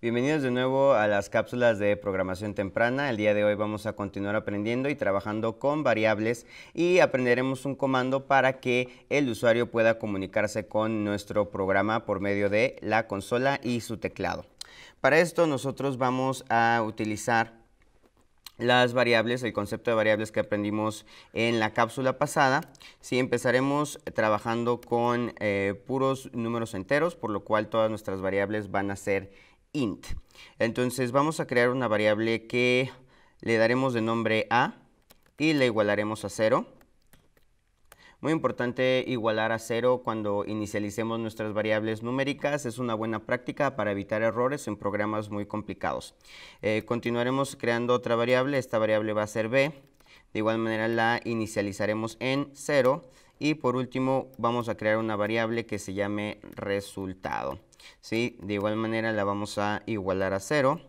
Bienvenidos de nuevo a las cápsulas de programación temprana. El día de hoy vamos a continuar aprendiendo y trabajando con variables y aprenderemos un comando para que el usuario pueda comunicarse con nuestro programa por medio de la consola y su teclado. Para esto nosotros vamos a utilizar las variables, el concepto de variables que aprendimos en la cápsula pasada. Si empezaremos trabajando con eh, puros números enteros, por lo cual todas nuestras variables van a ser int. Entonces vamos a crear una variable que le daremos de nombre a y le igualaremos a cero. Muy importante igualar a cero cuando inicialicemos nuestras variables numéricas. Es una buena práctica para evitar errores en programas muy complicados. Eh, continuaremos creando otra variable. Esta variable va a ser b. De igual manera la inicializaremos en 0 y por último, vamos a crear una variable que se llame resultado. ¿sí? De igual manera la vamos a igualar a cero.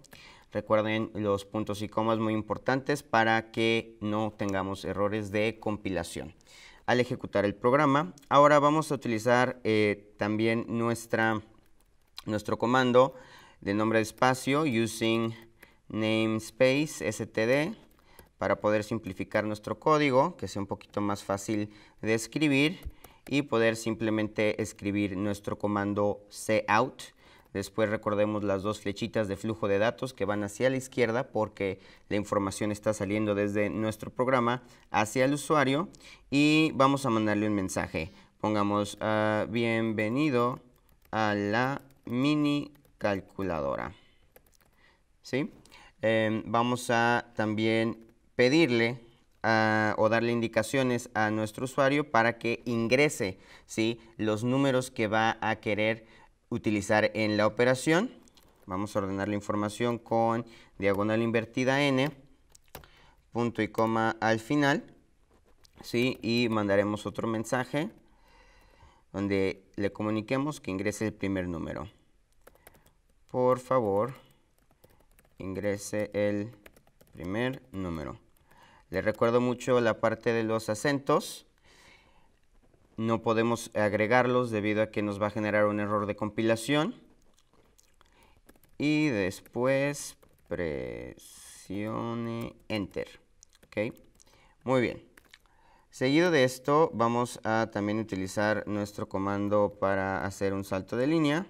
Recuerden los puntos y comas muy importantes para que no tengamos errores de compilación. Al ejecutar el programa, ahora vamos a utilizar eh, también nuestra, nuestro comando de nombre de espacio using namespace std para poder simplificar nuestro código, que sea un poquito más fácil de escribir y poder simplemente escribir nuestro comando cout. Después recordemos las dos flechitas de flujo de datos que van hacia la izquierda porque la información está saliendo desde nuestro programa hacia el usuario y vamos a mandarle un mensaje. Pongamos ah, bienvenido a la mini calculadora. ¿Sí? Em, vamos a también pedirle ah, o darle indicaciones a nuestro usuario para que ingrese ¿sí? los números que va a querer utilizar en la operación. Vamos a ordenar la información con diagonal invertida n, punto y coma al final. Y mandaremos otro mensaje donde le comuniquemos que ingrese el primer número. Por favor, ingrese el primer número. Le recuerdo mucho la parte de los acentos. No podemos agregarlos debido a que nos va a generar un error de compilación. Y después presione Enter. ¿ok? Muy bien. Seguido de esto, vamos a también utilizar nuestro comando para hacer un salto de línea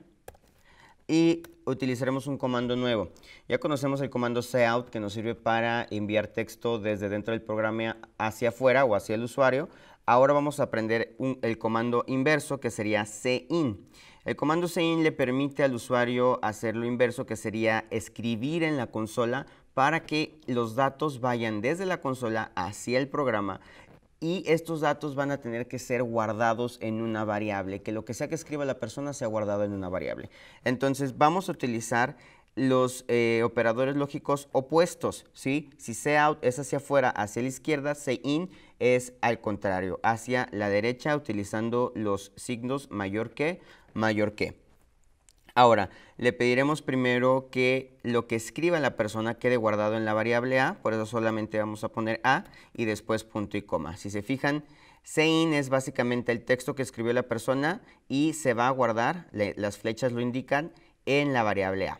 y utilizaremos un comando nuevo. Ya conocemos el comando cout que nos sirve para enviar texto desde dentro del programa hacia afuera o hacia el usuario. Ahora vamos a aprender el comando inverso que sería cin. El comando cin le permite al usuario hacer lo inverso que sería escribir en la consola para que los datos vayan desde la consola hacia el programa y estos datos van a tener que ser guardados en una variable, que lo que sea que escriba la persona sea guardado en una variable. Entonces vamos a utilizar los eh, operadores lógicos opuestos, ¿sí? Si sea out es hacia afuera, hacia la izquierda, se in es al contrario, hacia la derecha, utilizando los signos mayor que, mayor que. Ahora, le pediremos primero que lo que escriba la persona quede guardado en la variable A, por eso solamente vamos a poner A y después punto y coma. Si se fijan, Sein es básicamente el texto que escribió la persona y se va a guardar, las flechas lo indican, en la variable A.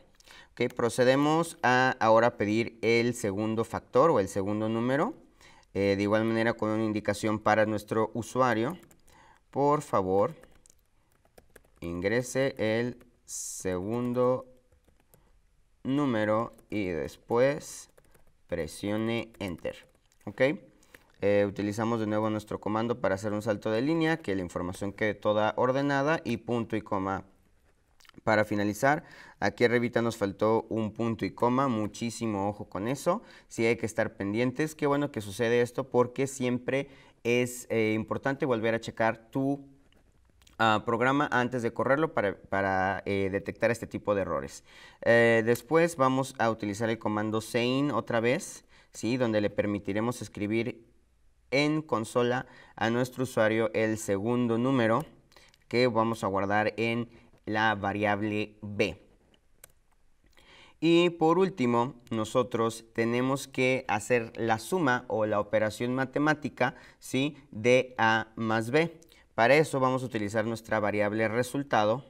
Okay, procedemos a ahora pedir el segundo factor o el segundo número. Eh, de igual manera con una indicación para nuestro usuario. Por favor, ingrese el segundo número y después presione Enter. ¿Ok? Eh, utilizamos de nuevo nuestro comando para hacer un salto de línea, que la información quede toda ordenada y punto y coma. Para finalizar, aquí arribita nos faltó un punto y coma, muchísimo ojo con eso, si hay que estar pendientes, qué bueno que sucede esto porque siempre es eh, importante volver a checar tu Ah, programa antes de correrlo para, eh, detectar este tipo de errores. Eh, después vamos a utilizar el comando sein otra vez, ¿sí? donde le permitiremos escribir en consola a nuestro usuario el segundo número que vamos a guardar en la variable b. Y por último, nosotros tenemos que hacer la suma o la operación matemática ¿sí? de A más B. Para eso vamos a utilizar nuestra variable resultado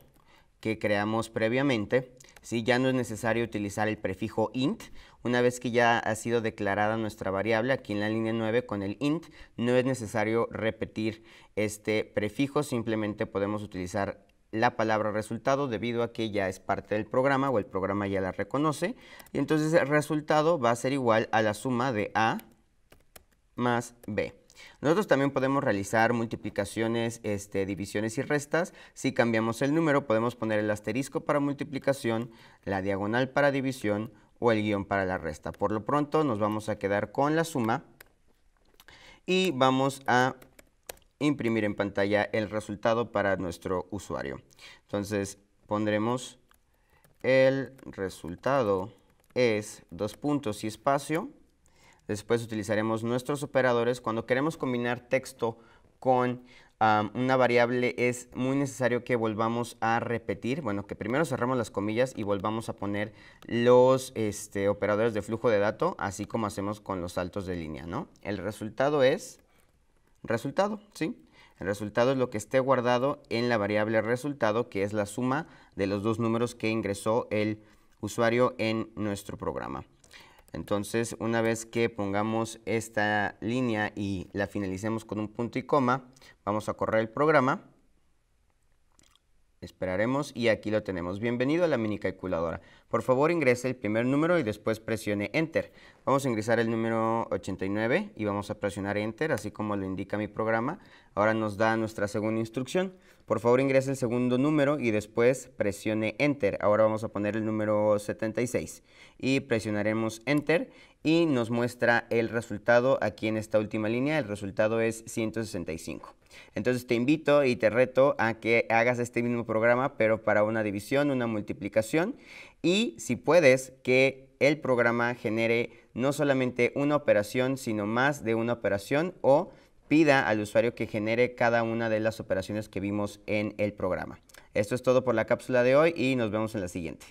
que creamos previamente. Si Ya no es necesario utilizar el prefijo int. Una vez que ya ha sido declarada nuestra variable aquí en la línea 9 con el int, no es necesario repetir este prefijo, simplemente podemos utilizar la palabra resultado debido a que ya es parte del programa o el programa ya la reconoce. Y entonces el resultado va a ser igual a la suma de A más B. Nosotros también podemos realizar multiplicaciones, este, divisiones y restas. Si cambiamos el número, podemos poner el asterisco para multiplicación, la diagonal para división o el guión para la resta. Por lo pronto, nos vamos a quedar con la suma y vamos a imprimir en pantalla el resultado para nuestro usuario. Entonces, pondremos el resultado es dos puntos y espacio Después utilizaremos nuestros operadores. Cuando queremos combinar texto con una variable es muy necesario que volvamos a repetir. Bueno, que primero cerramos las comillas y volvamos a poner los este, operadores de flujo de datos, así como hacemos con los saltos de línea, El resultado es resultado, ¿sí? El resultado es lo que esté guardado en la variable resultado, que es la suma de los dos números que ingresó el usuario en nuestro programa. Entonces, una vez que pongamos esta línea y la finalicemos con un punto y coma, vamos a correr el programa. Esperaremos y aquí lo tenemos. Bienvenido a la mini calculadora. Por favor ingrese el primer número y después presione Enter. Vamos a ingresar el número 89 y vamos a presionar Enter, así como lo indica mi programa. Ahora nos da nuestra segunda instrucción. Por favor ingrese el segundo número y después presione Enter. Ahora vamos a poner el número 76 y presionaremos Enter y nos muestra el resultado aquí en esta última línea, el resultado es 165. Entonces te invito y te reto a que hagas este mismo programa, pero para una división, una multiplicación y si puedes que el programa genere no solamente una operación, sino más de una operación o pida al usuario que genere cada una de las operaciones que vimos en el programa. Esto es todo por la cápsula de hoy y nos vemos en la siguiente.